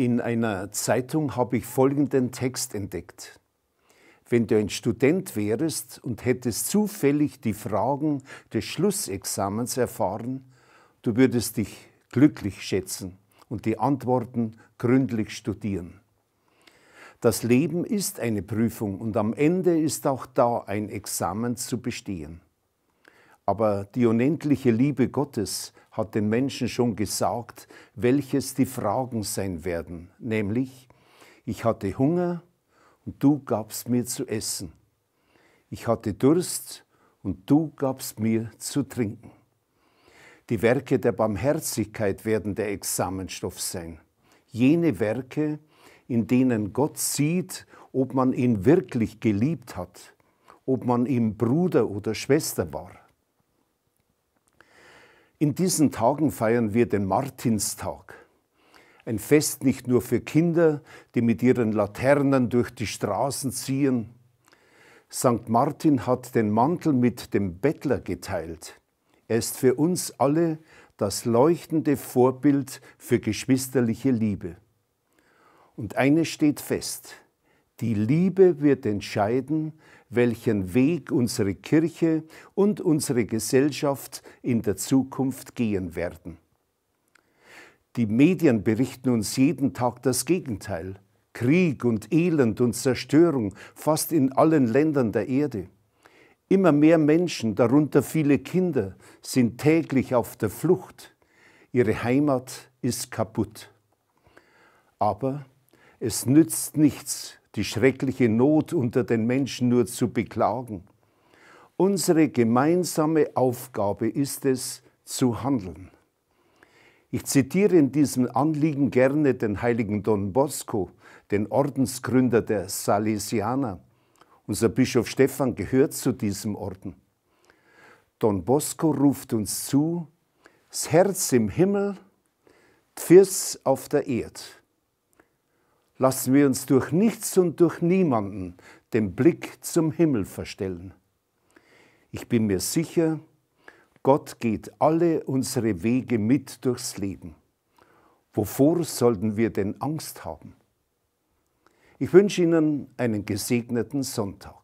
In einer Zeitung habe ich folgenden Text entdeckt. Wenn du ein Student wärest und hättest zufällig die Fragen des Schlussexamens erfahren, du würdest dich glücklich schätzen und die Antworten gründlich studieren. Das Leben ist eine Prüfung und am Ende ist auch da ein Examen zu bestehen. Aber die unendliche Liebe Gottes hat den Menschen schon gesagt, welches die Fragen sein werden, nämlich, ich hatte Hunger und du gabst mir zu essen. Ich hatte Durst und du gabst mir zu trinken. Die Werke der Barmherzigkeit werden der Examenstoff sein. Jene Werke, in denen Gott sieht, ob man ihn wirklich geliebt hat, ob man ihm Bruder oder Schwester war. In diesen Tagen feiern wir den Martinstag. Ein Fest nicht nur für Kinder, die mit ihren Laternen durch die Straßen ziehen. St. Martin hat den Mantel mit dem Bettler geteilt. Er ist für uns alle das leuchtende Vorbild für geschwisterliche Liebe. Und eines steht fest, die Liebe wird entscheiden, welchen Weg unsere Kirche und unsere Gesellschaft in der Zukunft gehen werden. Die Medien berichten uns jeden Tag das Gegenteil. Krieg und Elend und Zerstörung fast in allen Ländern der Erde. Immer mehr Menschen, darunter viele Kinder, sind täglich auf der Flucht. Ihre Heimat ist kaputt. Aber es nützt nichts, die schreckliche Not unter den Menschen nur zu beklagen. Unsere gemeinsame Aufgabe ist es, zu handeln. Ich zitiere in diesem Anliegen gerne den heiligen Don Bosco, den Ordensgründer der Salesianer. Unser Bischof Stefan gehört zu diesem Orden. Don Bosco ruft uns zu, das Herz im Himmel, Pfirs auf der Erde lassen wir uns durch nichts und durch niemanden den Blick zum Himmel verstellen. Ich bin mir sicher, Gott geht alle unsere Wege mit durchs Leben. Wovor sollten wir denn Angst haben? Ich wünsche Ihnen einen gesegneten Sonntag.